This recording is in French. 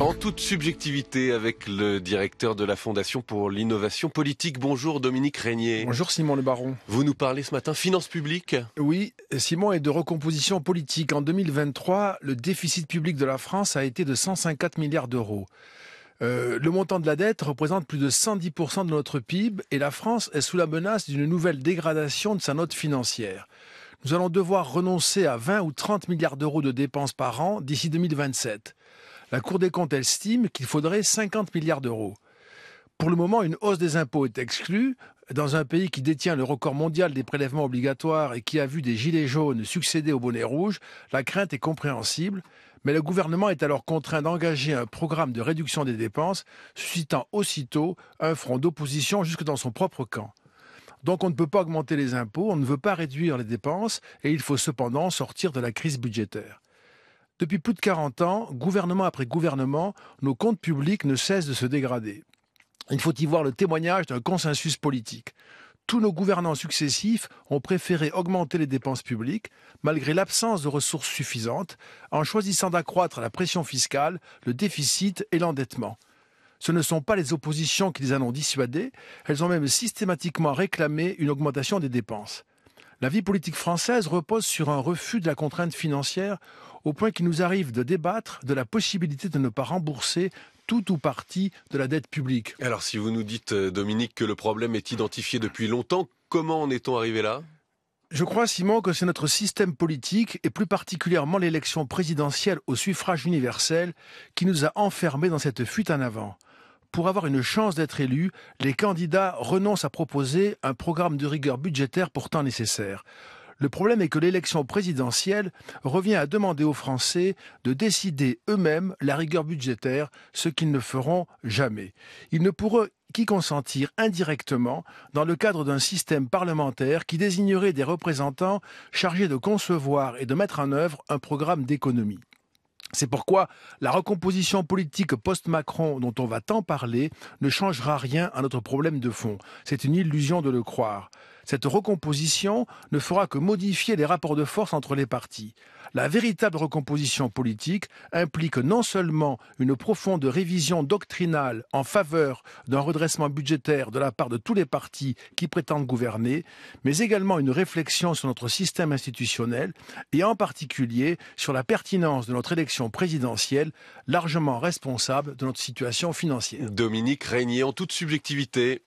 En toute subjectivité avec le directeur de la Fondation pour l'innovation politique. Bonjour Dominique Régnier. Bonjour Simon Le Baron. Vous nous parlez ce matin finances publiques Oui, Simon est de recomposition politique. En 2023, le déficit public de la France a été de 154 milliards d'euros. Euh, le montant de la dette représente plus de 110% de notre PIB et la France est sous la menace d'une nouvelle dégradation de sa note financière. Nous allons devoir renoncer à 20 ou 30 milliards d'euros de dépenses par an d'ici 2027. La Cour des comptes estime qu'il faudrait 50 milliards d'euros. Pour le moment, une hausse des impôts est exclue. Dans un pays qui détient le record mondial des prélèvements obligatoires et qui a vu des gilets jaunes succéder aux bonnets rouges, la crainte est compréhensible, mais le gouvernement est alors contraint d'engager un programme de réduction des dépenses, suscitant aussitôt un front d'opposition jusque dans son propre camp. Donc on ne peut pas augmenter les impôts, on ne veut pas réduire les dépenses, et il faut cependant sortir de la crise budgétaire. Depuis plus de 40 ans, gouvernement après gouvernement, nos comptes publics ne cessent de se dégrader. Il faut y voir le témoignage d'un consensus politique. Tous nos gouvernants successifs ont préféré augmenter les dépenses publiques, malgré l'absence de ressources suffisantes, en choisissant d'accroître la pression fiscale, le déficit et l'endettement. Ce ne sont pas les oppositions qui les en ont dissuadées, elles ont même systématiquement réclamé une augmentation des dépenses. La vie politique française repose sur un refus de la contrainte financière au point qu'il nous arrive de débattre de la possibilité de ne pas rembourser tout ou partie de la dette publique. Alors si vous nous dites, euh, Dominique, que le problème est identifié depuis longtemps, comment en est-on arrivé là je crois, Simon, que c'est notre système politique, et plus particulièrement l'élection présidentielle au suffrage universel, qui nous a enfermés dans cette fuite en avant. Pour avoir une chance d'être élu, les candidats renoncent à proposer un programme de rigueur budgétaire pourtant nécessaire. Le problème est que l'élection présidentielle revient à demander aux Français de décider eux-mêmes la rigueur budgétaire, ce qu'ils ne feront jamais. Ils ne pourront qu'y consentir indirectement dans le cadre d'un système parlementaire qui désignerait des représentants chargés de concevoir et de mettre en œuvre un programme d'économie. C'est pourquoi la recomposition politique post-Macron dont on va tant parler ne changera rien à notre problème de fond. C'est une illusion de le croire. Cette recomposition ne fera que modifier les rapports de force entre les partis. La véritable recomposition politique implique non seulement une profonde révision doctrinale en faveur d'un redressement budgétaire de la part de tous les partis qui prétendent gouverner, mais également une réflexion sur notre système institutionnel et en particulier sur la pertinence de notre élection présidentielle, largement responsable de notre situation financière. Dominique Régnier, en toute subjectivité,